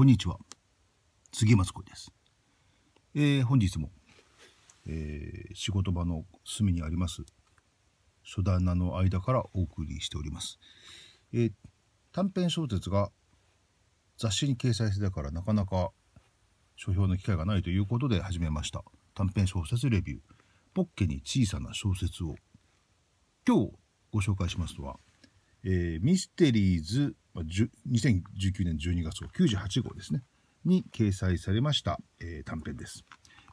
こんにちは杉松子です、えー、本日も、えー、仕事場の隅にあります書棚の間からお送りしております、えー、短編小説が雑誌に掲載してからなかなか書評の機会がないということで始めました短編小説レビューポッケに小さな小説を今日ご紹介しますのは、えミステリーズまあ、2019年12月号98号ですね、に掲載されました、えー、短編です。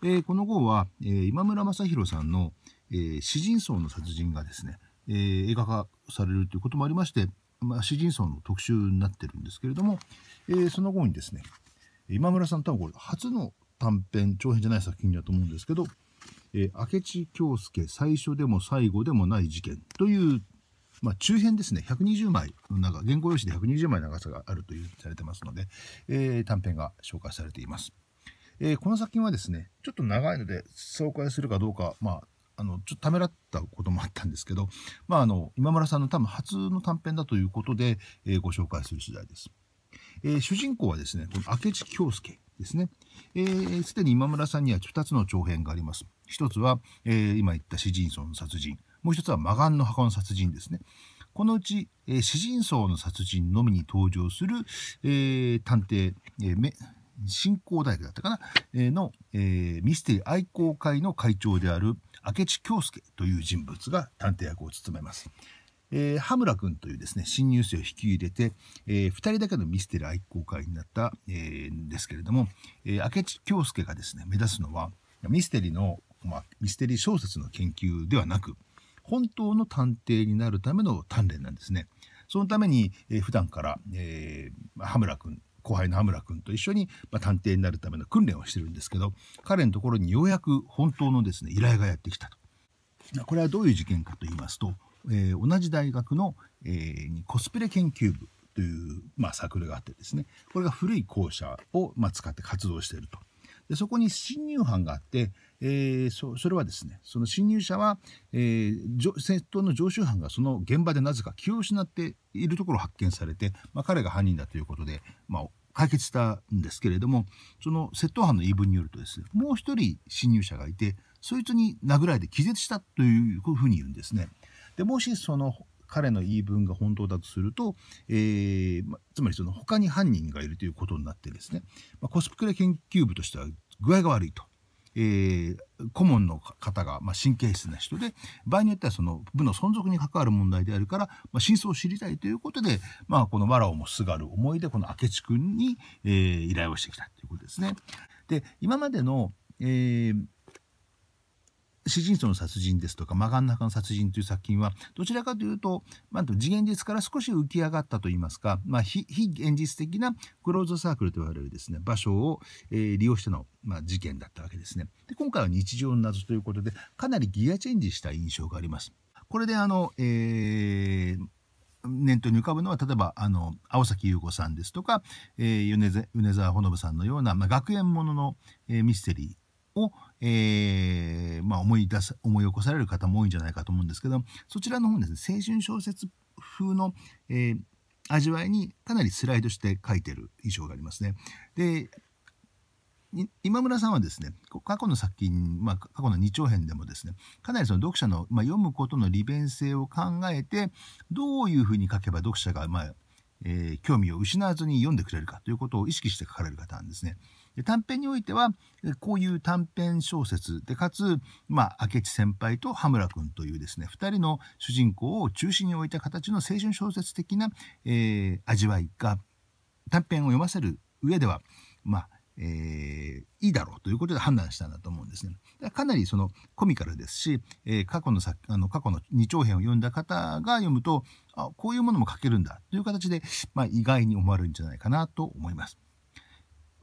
えー、この号は、えー、今村雅弘さんの、えー、詩人層の殺人がですね、えー、映画化されるということもありまして、まあ、詩人層の特集になってるんですけれども、えー、その後にですね、今村さん多分これ初の短編、長編じゃない作品だと思うんですけど、えー、明智京介最初でも最後でもない事件というまあ、中編ですね、120枚の長、原稿用紙で120枚の長さがあるというされてますので、えー、短編が紹介されています。えー、この作品はですね、ちょっと長いので紹介するかどうか、まあ、あの、ちょっとためらったこともあったんですけど、まあ、あの、今村さんの多分初の短編だということで、えー、ご紹介する次第です。えー、主人公はですね、この明智京介ですね。す、えー、で、に今村さんには2つの長編があります。1つは、えー、今言った詩人村殺人。もう一つは魔眼の墓の殺人ですね。このうち、えー、詩人層の殺人のみに登場する、えー、探偵、えー、新興大学だったかな、えー、の、えー、ミステリー愛好会の会長である明智京介という人物が探偵役を務めます。えー、羽村君というですね新入生を引き入れて、えー、2人だけのミステリー愛好会になった、えー、んですけれども、えー、明智京介がですね目指すのはミステリーの、まあ、ミステリー小説の研究ではなく本当の探偵になるための鍛錬なんですね。そのために、えー、普段から、えー、羽村君後輩の羽村君と一緒に、まあ、探偵になるための訓練をしてるんですけど彼のところにようやく本当のですね依頼がやってきたと。これはどういう事件かと言いますと、えー、同じ大学の、えー、コスプレ研究部という、まあ、サークルがあってですねこれが古い校舎を、まあ、使って活動していると。でそこに侵入犯があって、えー、そそれはですねその侵入者は、えー、窃盗の常習犯がその現場でなぜか気を失っているところを発見されて、まあ、彼が犯人だということで、まあ、解決したんですけれどもその窃盗犯の言い分によるとですねもう一人侵入者がいてそいつに殴られて気絶したというふうに言うんですね。でもしその彼の言い分が本当だとすると、えー、つまりその他に犯人がいるということになってですね、まあ、コスプレ研究部としては具合が悪いと。えー、顧問の方が、まあ、神経質な人で場合によってはその部の存続に関わる問題であるから、まあ、真相を知りたいということで、まあ、このわらをもすがる思いでこの明智君に、えー、依頼をしてきたということですね。で今までの、えー詩人層の殺人ですとか、真ん中の殺人という作品は、どちらかというと、まあ、次現実から少し浮き上がったといいますか、まあ、非非現実的なクローズサークルと言われるですね、場所を、えー、利用しての、まあ、事件だったわけですねで。今回は日常の謎ということで、かなりギアチェンジした印象があります。これであの、えー、念頭に浮かぶのは例えばあの青崎優子さんですとか、えー、米沢ほのぶさんのような、まあ、学園ものの、えー、ミステリーを、えー、まあ、思い出す思い起こされる方も多いんじゃないかと思うんですけどそちらの本ですね青春小説風の、えー、味わいにかなりスライドして書いてる印象がありますね。で今村さんはですね過去の作品、まあ、過去の2長編でもですねかなりその読者の、まあ、読むことの利便性を考えてどういうふうに書けば読者が、まあえー、興味を失わずに読んでくれるかということを意識して書かれる方なんですね。短編においてはこういう短編小説でかつ、まあ、明智先輩と羽村君というですね2人の主人公を中心に置いた形の青春小説的な、えー、味わいが短編を読ませる上ではまあえー、いいだろうということで判断したんだと思うんですね。かなりそのコミカルですし、えー、過去の作あの過去の二長編を読んだ方が読むとあこういうものも書けるんだという形で、まあ、意外に思われるんじゃないかなと思います。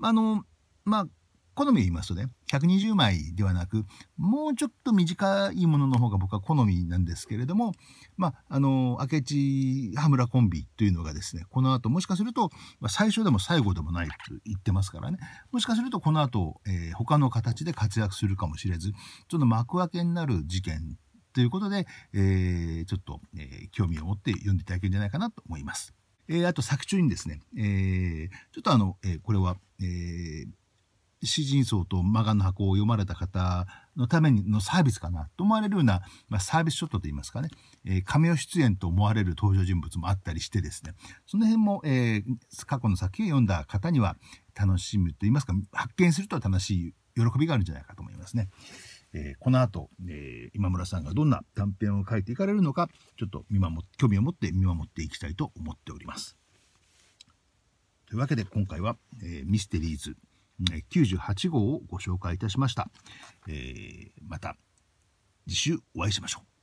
あのまあ好みを言いますとね120枚ではなくもうちょっと短いものの方が僕は好みなんですけれどもまああの明智羽村コンビというのがですねこの後もしかすると、まあ、最初でも最後でもないと言ってますからねもしかするとこの後、えー、他の形で活躍するかもしれずちょっと幕開けになる事件ということで、えー、ちょっと、えー、興味を持って読んでいただけるんじゃないかなと思います。えー、あと作中にですね、えー、ちょっとあの、えー、これは、えー、詩人層とマガの箱を読まれた方のためのサービスかなと思われるような、まあ、サービスショットといいますかね、えー、c 出演と思われる登場人物もあったりしてですね、その辺も、えー、過去の作品を読んだ方には楽しむといいますか、発見すると楽しい喜びがあるんじゃないかと思いますね。えー、この後、えー、今村さんがどんな短編を書いていかれるのか、ちょっと見守興味を持って見守っていきたいと思っております。というわけで今回は、えー、ミステリーズ98号をご紹介いたしました。えー、また次週お会いしましょう。